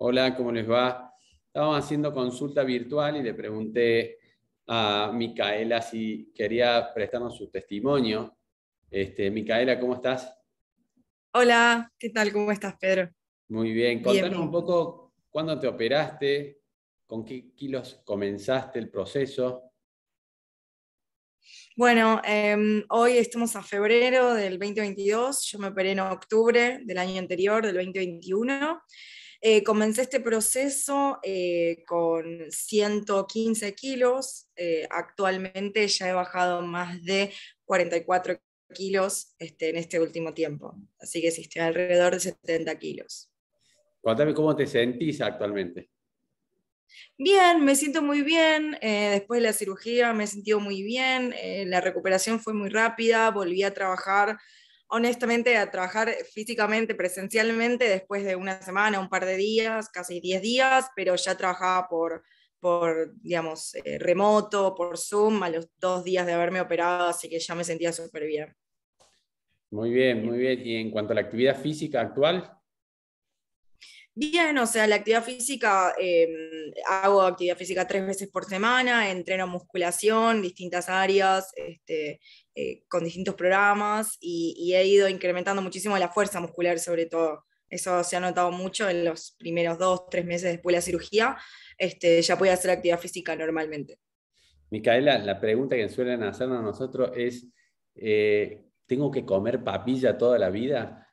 Hola, ¿cómo les va? Estábamos haciendo consulta virtual y le pregunté a Micaela si quería prestarnos su testimonio. Este, Micaela, ¿cómo estás? Hola, ¿qué tal? ¿Cómo estás, Pedro? Muy bien, contanos un poco cuándo te operaste, con qué kilos comenzaste el proceso. Bueno, em, hoy estamos a febrero del 2022, yo me operé en octubre del año anterior, del 2021. Eh, comencé este proceso eh, con 115 kilos, eh, actualmente ya he bajado más de 44 kilos este, en este último tiempo, así que estoy alrededor de 70 kilos. Cuéntame cómo te sentís actualmente. Bien, me siento muy bien. después de la cirugía me he sentido muy bien. la recuperación fue muy rápida. Volví a trabajar honestamente a trabajar físicamente, presencialmente, después de una semana, un par de días, casi 10 días, pero ya trabajaba por, por digamos, eh, remoto, por Zoom, a los dos días de haberme operado, así que ya me sentía súper bien. Muy bien, muy bien. ¿Y en cuanto a la actividad física actual, Bien, o sea, la actividad física, em, hago actividad física tres veces por semana, entreno musculación, distintas áreas, este, eh, con distintos programas y, he ido incrementando muchísimo la fuerza muscular sobre todo. Eso se ha notado mucho en los primeros dos, tres meses después de la cirugía, este, ya puedo hacer actividad física normalmente. Micaela, la pregunta que suelen hacernos nosotros es, eh, ¿tengo que comer papilla toda la vida?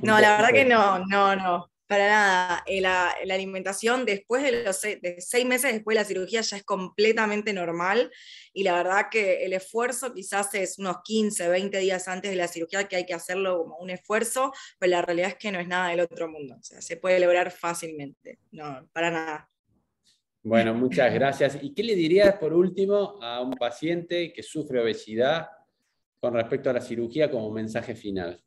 no, la verdad que no, no, no. Para nada, eh, la, alimentación después de los seis, meses después de la cirugía ya es completamente normal y la verdad que el esfuerzo quizás es unos 15, 20 días antes de la cirugía que hay que hacerlo como un esfuerzo, pero la realidad es que no es nada del otro mundo, se puede lograr fácilmente, no, para nada. Bueno, muchas gracias. ¿Y qué le dirías por último a un paciente que sufre obesidad con respecto a la cirugía como mensaje final?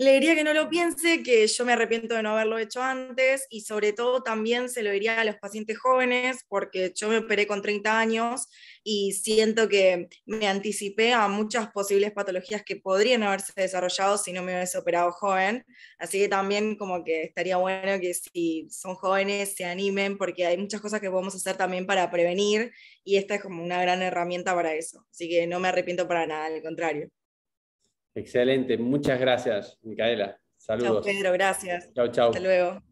le diría que no lo piense, que yo me arrepiento de no haberlo hecho antes y sobre todo también se lo diría a los pacientes jóvenes porque yo me operé con 30 años y siento que me anticipé a muchas posibles patologías que podrían haberse desarrollado si no me hubiese operado joven. Así que también como que estaría bueno que si son jóvenes se animen porque hay muchas cosas que podemos hacer también para prevenir y esta es como una gran herramienta para eso. Así que no me arrepiento para nada, al contrario. Excelente, muchas gracias, Micaela. Saludos. Chao, Pedro, gracias. Chao, chao. Hasta luego.